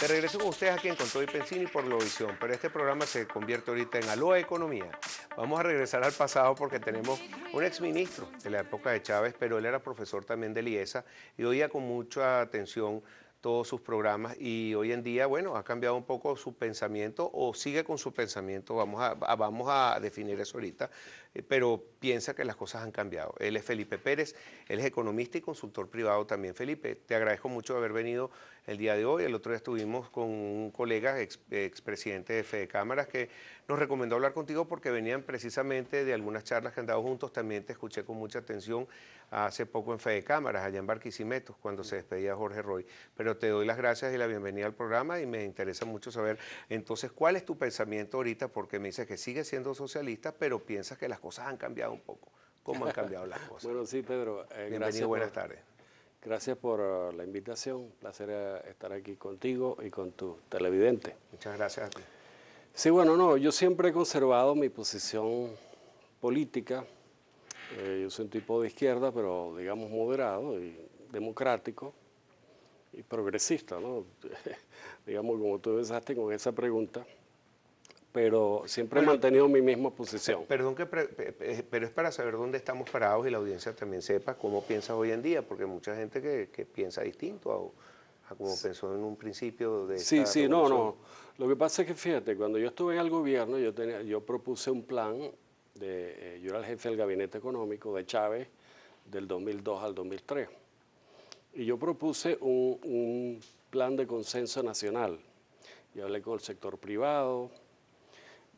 Te regreso con ustedes aquí en Control y Pensini por visión, pero este programa se convierte ahorita en Aloha Economía. Vamos a regresar al pasado porque tenemos un exministro de la época de Chávez, pero él era profesor también de liesa y oía con mucha atención todos sus programas y hoy en día, bueno, ha cambiado un poco su pensamiento o sigue con su pensamiento, vamos vamos a definir eso ahorita, eh, pero piensa que las cosas han cambiado. Él es Felipe Pérez, él es economista y consultor privado también. Felipe, te agradezco mucho haber venido el día de hoy. El otro día estuvimos con un colega, ex, expresidente de Fede Cámaras, que nos recomendó hablar contigo porque venían precisamente de algunas charlas que han dado juntos. También te escuché con mucha atención hace poco en Fede Cámaras, allá en Barquisimeto cuando se despedía Jorge Roy. Pero te doy las gracias y la bienvenida al programa y me interesa mucho saber entonces cuál es tu pensamiento ahorita, porque me dices que sigues siendo socialista, pero piensas que las cosas han cambiado un poco. ¿Cómo han cambiado las cosas? bueno, sí, Pedro. Eh, gracias. Bienvenido, buenas tardes. Gracias por uh, la invitación. Placer eh, estar aquí contigo y con tu televidente. Muchas gracias a ti. Sí, bueno, no, yo siempre he conservado mi posición política. Eh, yo soy un tipo de izquierda, pero digamos moderado y democrático y progresista, ¿no? digamos, como tú empezaste con esa pregunta pero siempre he mantenido mi misma posición. Perdón, eh, pero es para saber dónde estamos parados y la audiencia también sepa cómo piensa hoy en día, porque mucha gente que, piensa distinto a, cómo como pensó en un principio de... Sí, sí, no, no. Lo que pasa es que fíjate, cuando yo estuve en el gobierno, yo, yo propuse un plan, de, eh, yo era el jefe del gabinete económico de Chávez del 2002 al 2003, y yo propuse un, plan de consenso nacional. Yo hablé con el sector privado,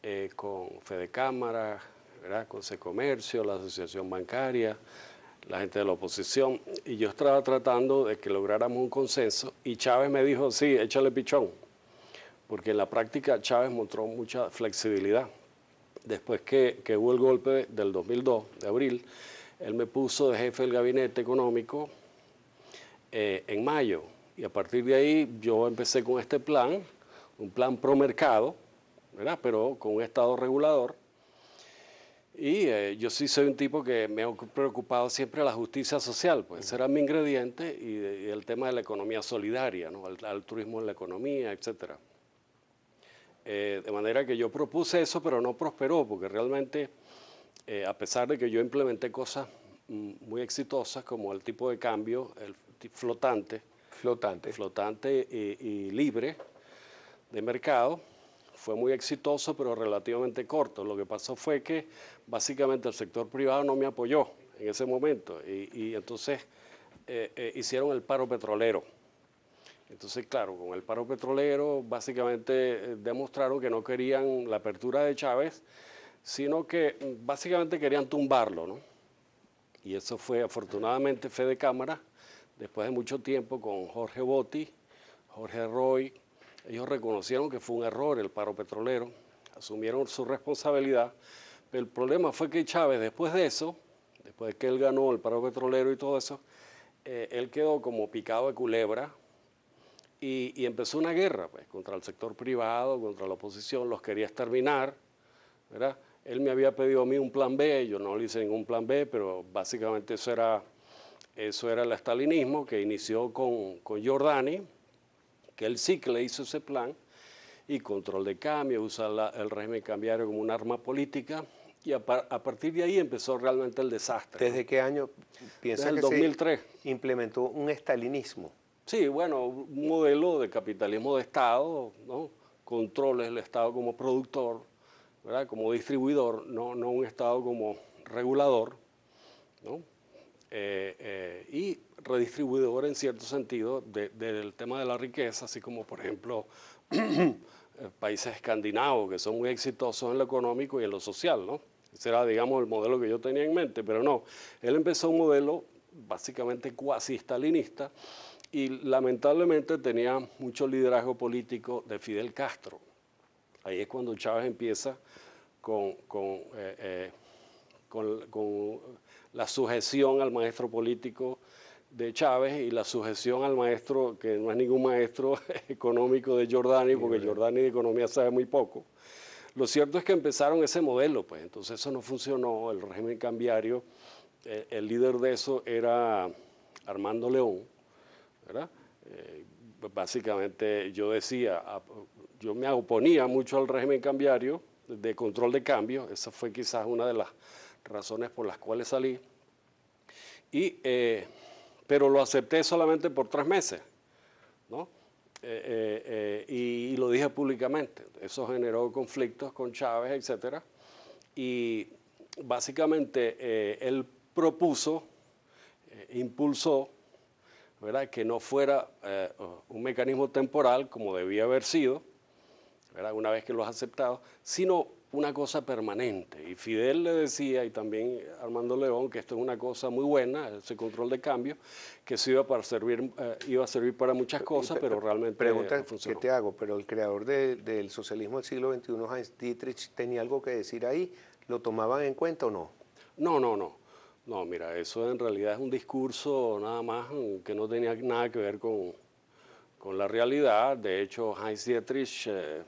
eh, con Fede Cámara, ¿verdad? con Comercio, la Asociación Bancaria, la gente de la oposición, y yo estaba tratando de que lográramos un consenso, y Chávez me dijo, sí, échale pichón, porque en la práctica Chávez mostró mucha flexibilidad. Después que, hubo el golpe del 2002, de abril, él me puso de jefe del gabinete económico eh, en mayo, y a partir de ahí yo empecé con este plan, un plan pro mercado, pero con un Estado regulador. Y eh, yo sí soy un tipo que me ha preocupado siempre la justicia social, pues ese era mi ingrediente y, el tema de la economía solidaria, ¿no? el altruismo en la economía, etcétera. Eh, de manera que yo propuse eso, pero no prosperó, porque realmente, eh, a pesar de que yo implementé cosas mm, muy exitosas, como el tipo de cambio el flotante, flotante, flotante y libre de mercado, fue muy exitoso, pero relativamente corto. Lo que pasó fue que básicamente el sector privado no me apoyó en ese momento y, entonces eh, eh, hicieron el paro petrolero. Entonces, claro, con el paro petrolero básicamente eh, demostraron que no querían la apertura de Chávez, sino que mm, básicamente querían tumbarlo, ¿no? Y eso fue afortunadamente fe de cámara, después de mucho tiempo con Jorge Botti, Jorge Roy, ellos reconocieron que fue un error el paro petrolero, asumieron su responsabilidad, pero el problema fue que Chávez después de eso, después de que él ganó el paro petrolero y todo eso, eh, él quedó como picado de culebra y, empezó una guerra pues, contra el sector privado, contra la oposición, los quería exterminar, ¿verdad? Él me había pedido a mí un plan B, yo no le hice ningún plan B, pero básicamente eso era, eso era el estalinismo que inició con, con Giordani, que el ciclo le hizo ese plan y control de cambio, usa el régimen cambiario como un arma política y a, partir de ahí empezó realmente el desastre. ¿Desde qué año piensa el 2003. implementó un estalinismo? Sí, bueno, un modelo de capitalismo de Estado, ¿no? controles el Estado como productor, ¿verdad? como distribuidor, no, no un Estado como regulador. ¿no? Eh, eh, y redistribuidor en cierto sentido del tema de la riqueza, así como por ejemplo eh, países escandinavos que son muy exitosos en lo económico y en lo social, ¿no? Ese era, digamos, el modelo que yo tenía en mente, pero no. Él empezó un modelo básicamente cuasi stalinista y lamentablemente tenía mucho liderazgo político de Fidel Castro. Ahí es cuando Chávez empieza con, con, con, con la sujeción al maestro político de Chávez y la sujeción al maestro, que no es ningún maestro económico de Jordani, porque Jordani de economía sabe muy poco. Lo cierto es que empezaron ese modelo, pues entonces eso no funcionó, el régimen cambiario, eh, el, líder de eso era Armando León, ¿verdad? Eh, básicamente yo decía, yo me oponía mucho al régimen cambiario de control de cambio, esa fue quizás una de las razones por las cuales salí. Y, eh, pero lo acepté solamente por tres meses, ¿no? Eh, eh, y, lo dije públicamente. Eso generó conflictos con Chávez, etcétera. Y básicamente él propuso, impulsó, ¿verdad? que no fuera un mecanismo temporal como debía haber sido, una vez que lo has aceptado, sino una cosa permanente. Y Fidel le decía, y también Armando León, que esto es una cosa muy buena, ese control de cambio, que se iba, para servir, eh, iba a servir para muchas cosas, pero realmente Pregunta qué te hago, pero el creador del socialismo del siglo XXI, Heinz Dietrich, ¿tenía algo que decir ahí? ¿Lo tomaban en cuenta o no? No, no, no. No, mira, eso en realidad es un discurso nada más mm, que no tenía nada que ver con, con la realidad. De hecho, Heinz Dietrich... Eh,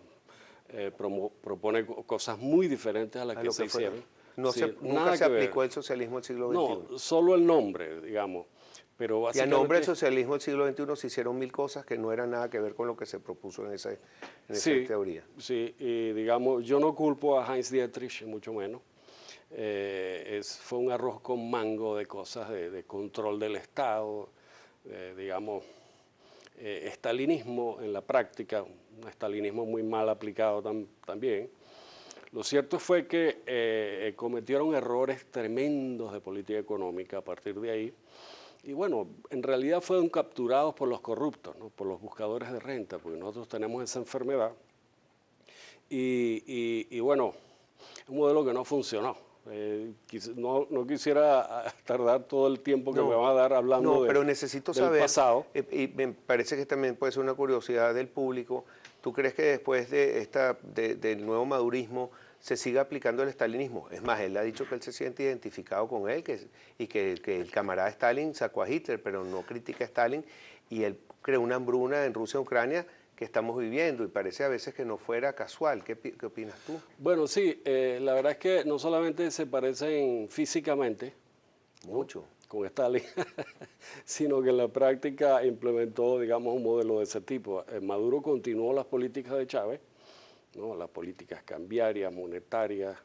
eh, propone cosas muy diferentes a las que, se hicieron. No se, nunca nada se aplicó el socialismo del siglo XXI. No, solo el nombre, digamos. Pero y a nombre del socialismo del siglo XXI se hicieron mil cosas que no eran nada que ver con lo que se propuso en esa, teoría. Sí, y digamos, yo no culpo a Heinz Dietrich, mucho menos. Eh, es, fue un arroz con mango de cosas de, control del Estado, digamos, eh, estalinismo en la práctica, un estalinismo muy mal aplicado también, lo cierto fue que eh, cometieron errores tremendos de política económica a partir de ahí. Y bueno, en realidad fueron capturados por los corruptos, ¿no? por los buscadores de renta, porque nosotros tenemos esa enfermedad. y bueno, un modelo que no funcionó. Eh, no, quisiera ah, tardar todo el tiempo que me va a dar hablando no, pero necesito del saber, pasado. Eh, y me parece que también puede ser una curiosidad del público. ¿Tú crees que después de esta, del nuevo madurismo se siga aplicando el stalinismo? Es más, él ha dicho que él se siente identificado con él y que, el camarada Stalin sacó a Hitler, pero no critica a Stalin y él creó una hambruna en Rusia-Ucrania que estamos viviendo y parece a veces que no fuera casual. ¿Qué, opinas tú? Bueno, sí, eh, la verdad es que no solamente se parecen físicamente, mucho, con Stalin, sino que en la práctica implementó, digamos, un modelo de ese tipo. Eh, Maduro continuó las políticas de Chávez, ¿no? las políticas cambiarias, monetarias,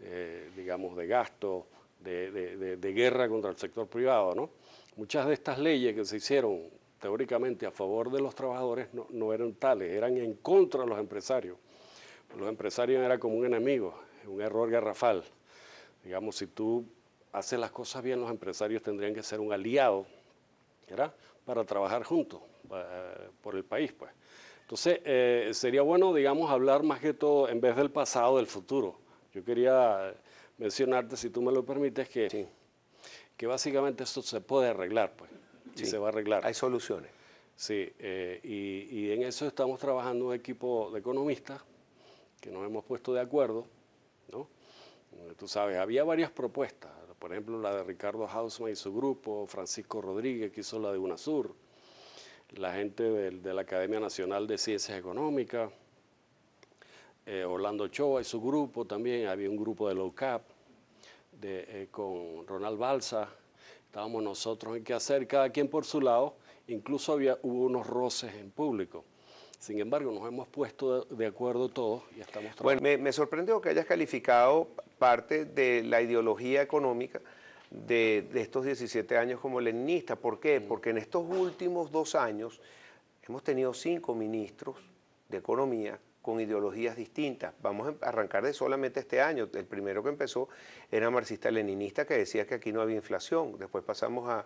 eh, digamos, de gasto, de, de, guerra contra el sector privado. ¿no? Muchas de estas leyes que se hicieron teóricamente a favor de los trabajadores no, eran tales, eran en contra de los empresarios. Los empresarios eran como un enemigo, un error garrafal. Digamos, si tú haces las cosas bien, los empresarios tendrían que ser un aliado, ¿verdad? Para trabajar juntos eh, por el país, pues. Entonces, eh, sería bueno, digamos, hablar más que todo, en vez del pasado, del futuro. Yo quería mencionarte, si tú me lo permites, que, que básicamente esto se puede arreglar, pues y se va a arreglar. Hay soluciones. Sí, eh, y, en eso estamos trabajando un equipo de economistas que nos hemos puesto de acuerdo, ¿no? Eh, tú sabes, había varias propuestas, por ejemplo la de Ricardo Hausman y su grupo, Francisco Rodríguez que hizo la de UNASUR, la gente de, la Academia Nacional de Ciencias Económicas, eh, Orlando Choa y su grupo también, había un grupo de low cap de, con Ronald Balsa, Estábamos nosotros en qué hacer, cada quien por su lado. Incluso había, hubo unos roces en público. Sin embargo, nos hemos puesto de, acuerdo todos y estamos trabajando. Bueno, me, me sorprendió que hayas calificado parte de la ideología económica de, de estos 17 años como leninista. ¿Por qué? Mm. Porque en estos últimos dos años hemos tenido cinco ministros de Economía con ideologías distintas. Vamos a em, arrancar de solamente este año. El primero que empezó era marxista-leninista que decía que aquí no había inflación. Después pasamos a,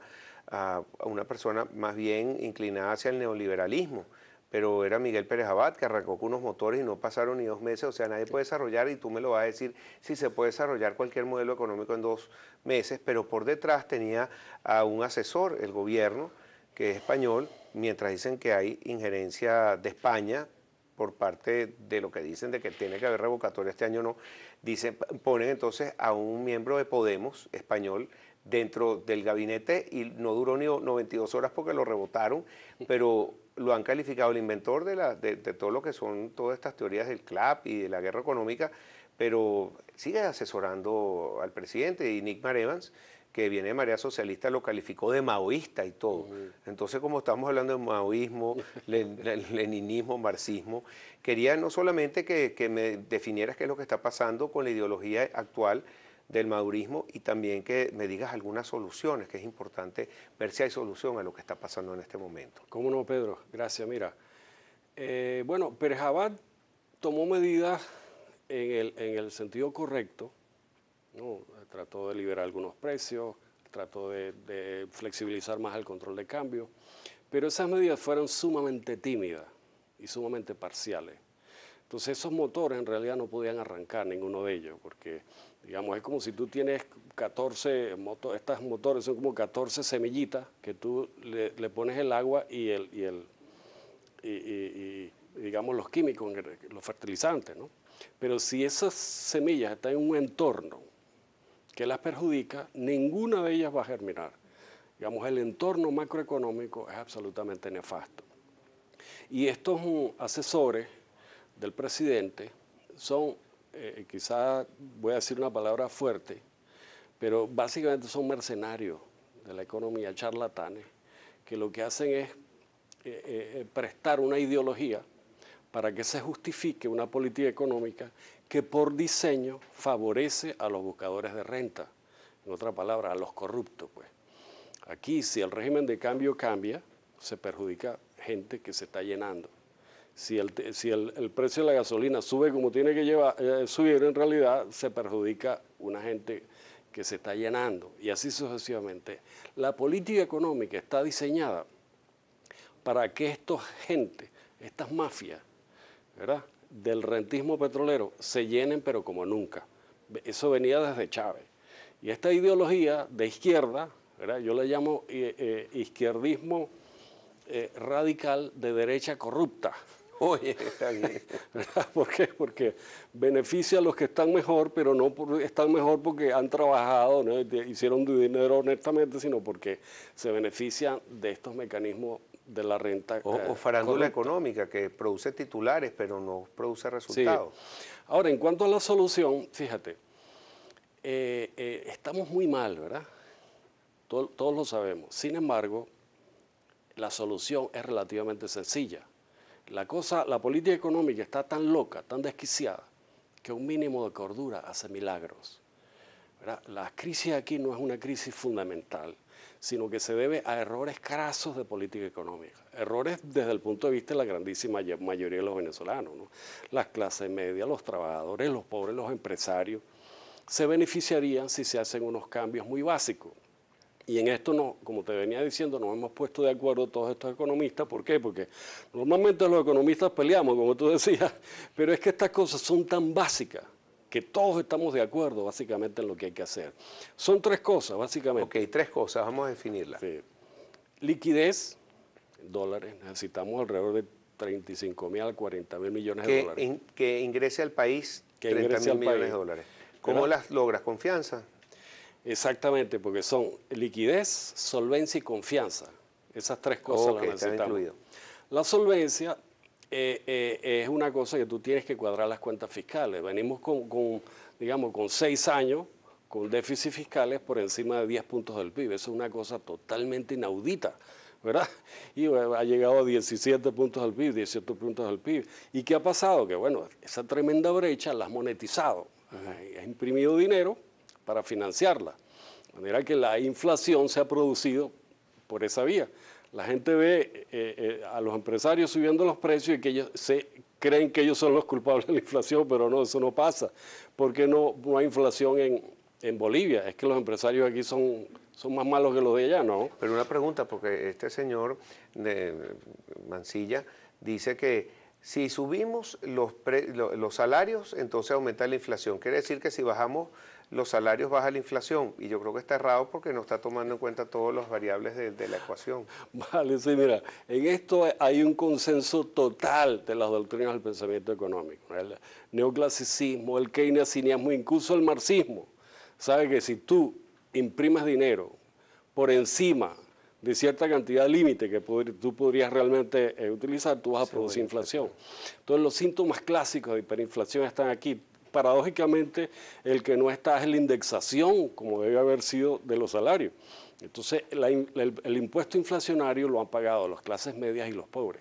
una persona más bien inclinada hacia el neoliberalismo. Pero era Miguel Pérez Abad que arrancó con unos motores y no pasaron ni dos meses. O sea, nadie puede desarrollar, y tú me lo vas a decir, si se puede desarrollar cualquier modelo económico en dos meses. Pero por detrás tenía a un asesor, el gobierno, que es español, mientras dicen que hay injerencia de España por parte de lo que dicen de que tiene que haber revocatoria este año no, dice ponen entonces a un miembro de Podemos español dentro del gabinete y no duró ni 92 horas porque lo rebotaron, pero lo han calificado el inventor de, la, de, todo lo que son todas estas teorías del CLAP y de la guerra económica, pero sigue asesorando al presidente y Nick Mar que viene de María Socialista, lo calificó de maoísta y todo. Entonces, como estamos hablando de maoísmo, leninismo, marxismo, quería no solamente que, me definieras qué es lo que está pasando con la ideología actual del madurismo y también que me digas algunas soluciones, que es importante ver si hay solución a lo que está pasando en este momento. ¿Cómo no, Pedro? Gracias, mira. Eh, bueno, Perjabat tomó medidas en el sentido correcto, Trató de liberar algunos precios, trató de, flexibilizar más el control de cambio, pero esas medidas fueron sumamente tímidas y sumamente parciales. Entonces esos motores en realidad no podían arrancar ninguno de ellos, porque digamos, es como si tú tienes 14 motores, estas motores son como 14 semillitas que tú le, pones el agua y el, y digamos los químicos, los fertilizantes, ¿no? Pero si esas semillas están en un entorno que las perjudica, ninguna de ellas va a germinar. Digamos, el entorno macroeconómico es absolutamente nefasto. Y estos mm, asesores del presidente son, eh, quizás voy a decir una palabra fuerte, pero básicamente son mercenarios de la economía, charlatanes, que lo que hacen es eh, eh, prestar una ideología para que se justifique una política económica que por diseño favorece a los buscadores de renta, en otra palabra, a los corruptos. Pues. Aquí, si el régimen de cambio cambia, se perjudica gente que se está llenando. Si el, precio de la gasolina sube como tiene que llevar, eh, subir, en realidad se perjudica una gente que se está llenando, y así sucesivamente. La política económica está diseñada para que estos gente, estas mafias, del rentismo petrolero se llenen, pero como nunca. Eso venía desde Chávez. Y esta ideología de izquierda, yo la llamo eh, eh, izquierdismo eh, radical de derecha corrupta. Oye, ¿por qué? Porque beneficia a los que están mejor, pero no están mejor porque han trabajado, ¿no? hicieron dinero honestamente, sino porque se benefician de estos mecanismos de la renta. O, eh, farándula económica, que produce titulares, pero no produce resultados. Ahora, en cuanto a la solución, fíjate, eh, eh, estamos muy mal, ¿verdad? todos lo sabemos. Sin embargo, la solución es relativamente sencilla. La cosa, la política económica está tan loca, tan desquiciada, que un mínimo de cordura hace milagros. ¿verdad? La crisis aquí no es una crisis fundamental, sino que se debe a errores crasos de política económica, errores desde el punto de vista de la grandísima mayoría de los venezolanos. Las clases medias, los trabajadores, los pobres, los empresarios, se beneficiarían si se hacen unos cambios muy básicos. Y en esto, no, como te venía diciendo, nos hemos puesto de acuerdo todos estos economistas. ¿Por qué? Porque normalmente los economistas peleamos, como tú decías, pero es que estas cosas son tan básicas que todos estamos de acuerdo básicamente en lo que hay que hacer. Son tres cosas, básicamente. Ok, tres cosas, vamos a definirlas. Liquidez, dólares, necesitamos alrededor de 35 mil a 40 mil millones de dólares. que ingrese al país que 30 mil millones de dólares. ¿Cómo las logras? ¿Confianza? Exactamente, porque son liquidez, solvencia y confianza. Esas tres cosas las necesitamos. La solvencia eh, eh, es una cosa que tú tienes que cuadrar las cuentas fiscales. Venimos con, digamos, con seis años con déficit fiscales por encima de 10 puntos del PIB. Eso es una cosa totalmente inaudita, ¿verdad? Y ha llegado a 17 puntos del PIB, 18 puntos del PIB. ¿Y qué ha pasado? Que bueno, esa tremenda brecha la has monetizado, has imprimido dinero para financiarla. De manera que la inflación se ha producido por esa vía. La gente ve eh, eh, a los empresarios subiendo los precios y que ellos se creen que ellos son los culpables de la inflación, pero no, eso no pasa, porque no, no hay inflación en, en Bolivia. Es que los empresarios aquí son, son más malos que los de allá, ¿no? Pero una pregunta, porque este señor de Mancilla dice que si subimos los, salarios, entonces aumenta la inflación. Quiere decir que si bajamos los salarios, baja la inflación. Y yo creo que está errado porque no está tomando en cuenta todas las variables de, la ecuación. Vale, sí, mira, en esto hay un consenso total de las doctrinas del pensamiento económico. El neoclasicismo, el keynesianismo, incluso el marxismo. Sabe que si tú imprimes dinero por encima de cierta cantidad límite que tú podrías realmente eh, utilizar, tú vas a producir inflación. Entonces los síntomas clásicos de hiperinflación están aquí. Paradójicamente, el que no está es la indexación, como debe haber sido de los salarios. Entonces, el impuesto inflacionario lo han pagado las clases medias y los pobres.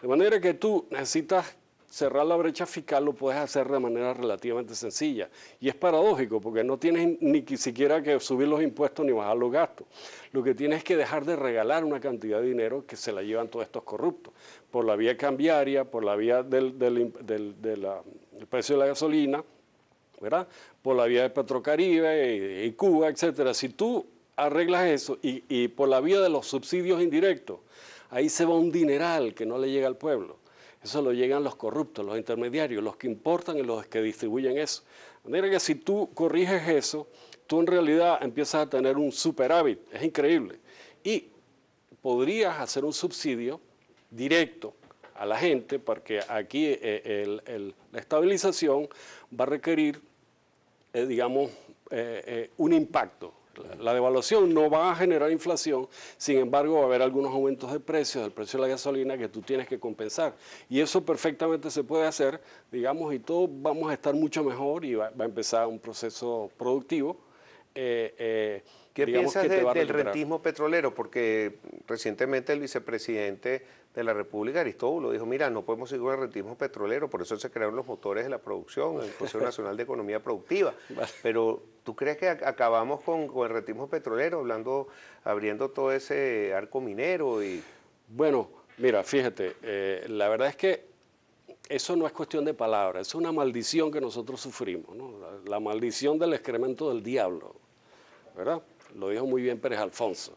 De manera que tú necesitas cerrar la brecha fiscal lo puedes hacer de manera relativamente sencilla. Y es paradójico porque no tienes ni siquiera que subir los impuestos ni bajar los gastos. Lo que tienes es que dejar de regalar una cantidad de dinero que se la llevan todos estos corruptos, por la vía cambiaria, por la vía del, precio de la gasolina, ¿verdad? por la vía de Petrocaribe y, Cuba, etcétera. Si tú arreglas eso y por la vía de los subsidios indirectos, ahí se va un dineral que no le llega al pueblo. Eso lo llegan los corruptos, los intermediarios, los que importan y los que distribuyen eso. De manera que si tú corriges eso, tú en realidad empiezas a tener un superávit, es increíble. Y podrías hacer un subsidio directo a la gente, porque aquí eh, la estabilización va a requerir, eh, digamos, eh, un impacto. La devaluación no va a generar inflación, sin embargo va a haber algunos aumentos de precios, del precio de la gasolina que tú tienes que compensar. Y eso perfectamente se puede hacer, digamos, y todos vamos a estar mucho mejor y va, va a empezar un proceso productivo eh, eh, ¿Qué piensas del rentismo petrolero? Porque recientemente el vicepresidente de la República, Aristóbulo, dijo, mira, no podemos seguir con el rentismo petrolero, por eso se crearon los motores de la producción, el Consejo Nacional de Economía Productiva. Pero ¿tú crees que acabamos con, el rentismo petrolero, hablando, abriendo todo ese arco minero? y Bueno, mira, fíjate, eh, la verdad es que eso no es cuestión de palabras, es una maldición que nosotros sufrimos, la maldición del excremento del diablo. ¿verdad? Lo dijo muy bien Pérez Alfonso.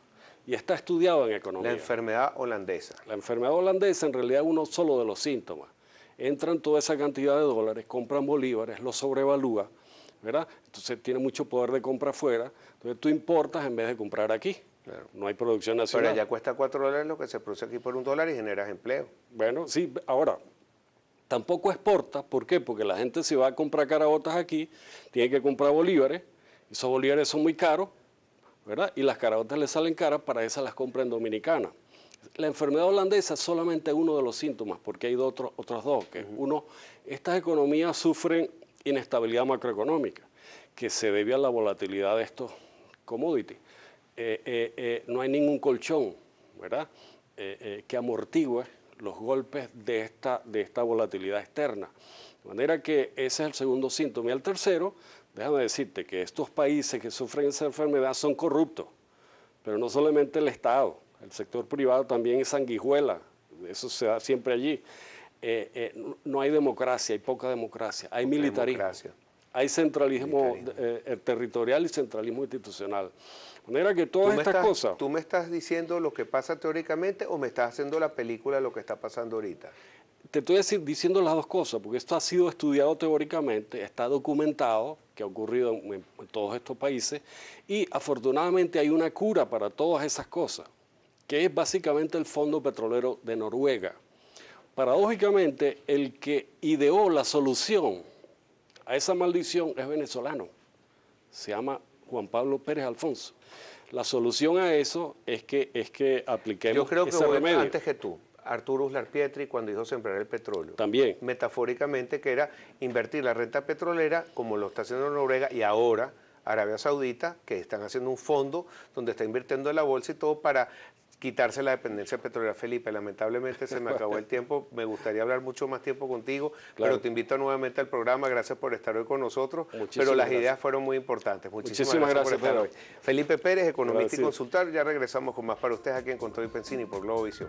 Y está estudiado en economía. La enfermedad holandesa. La enfermedad holandesa en realidad es uno solo de los síntomas. Entran toda esa cantidad de dólares, compran bolívares, lo sobrevalúa, ¿verdad? Entonces tiene mucho poder de compra afuera. Entonces tú importas en vez de comprar aquí. No hay producción nacional. Pero ya cuesta cuatro dólares lo que se produce aquí por un dólar y generas empleo. Bueno, sí, ahora, tampoco exportas. ¿Por qué? Porque la gente si va a comprar carabotas aquí, tiene que comprar bolívares esos bolívares son muy caros, ¿verdad? Y las caraotas le salen caras, para esas las compran dominicana. La enfermedad holandesa es solamente uno de los síntomas, porque hay otros dos. Que Uno, estas economías sufren inestabilidad macroeconómica, que se debe a la volatilidad de estos commodities. Eh, eh, eh, no hay ningún colchón, ¿verdad? que amortigue los golpes de esta, de esta volatilidad externa. De manera que ese es el segundo síntoma. Y el tercero, Déjame decirte que estos países que sufren esa enfermedad son corruptos, pero no solamente el Estado, el sector privado también es sanguijuela, eso se da siempre allí. Eh, eh, no hay democracia, hay poca democracia, hay militarismo, hay centralismo, eh, territorial y centralismo institucional. manera que todas estas cosas... ¿Tú me estás diciendo lo que pasa teóricamente o me estás haciendo la película de lo que está pasando ahorita? te estoy diciendo las dos cosas, porque esto ha sido estudiado teóricamente, está documentado, que ha ocurrido en, todos estos países, y afortunadamente hay una cura para todas esas cosas, que es básicamente el Fondo Petrolero de Noruega. Paradójicamente, el que ideó la solución a esa maldición es venezolano. Se llama Juan Pablo Pérez Alfonso. La solución a eso es que, es que apliquemos Yo creo que antes que tú. Arturo Uslar Pietri cuando dijo sembrar el petróleo. También. Metafóricamente que era invertir la renta petrolera como lo está haciendo Noruega y ahora Arabia Saudita, que están haciendo un fondo donde está invirtiendo la bolsa y todo para quitarse la dependencia petrolera. Felipe, lamentablemente se me acabó el tiempo. Me gustaría hablar mucho más tiempo contigo, pero te invito nuevamente al programa. Gracias por estar hoy con nosotros. pero las ideas fueron muy importantes. Muchísimas, gracias, por hoy. Felipe Pérez, economista y consultor. Ya regresamos con más para ustedes aquí en Control y Pensini por Globovisión.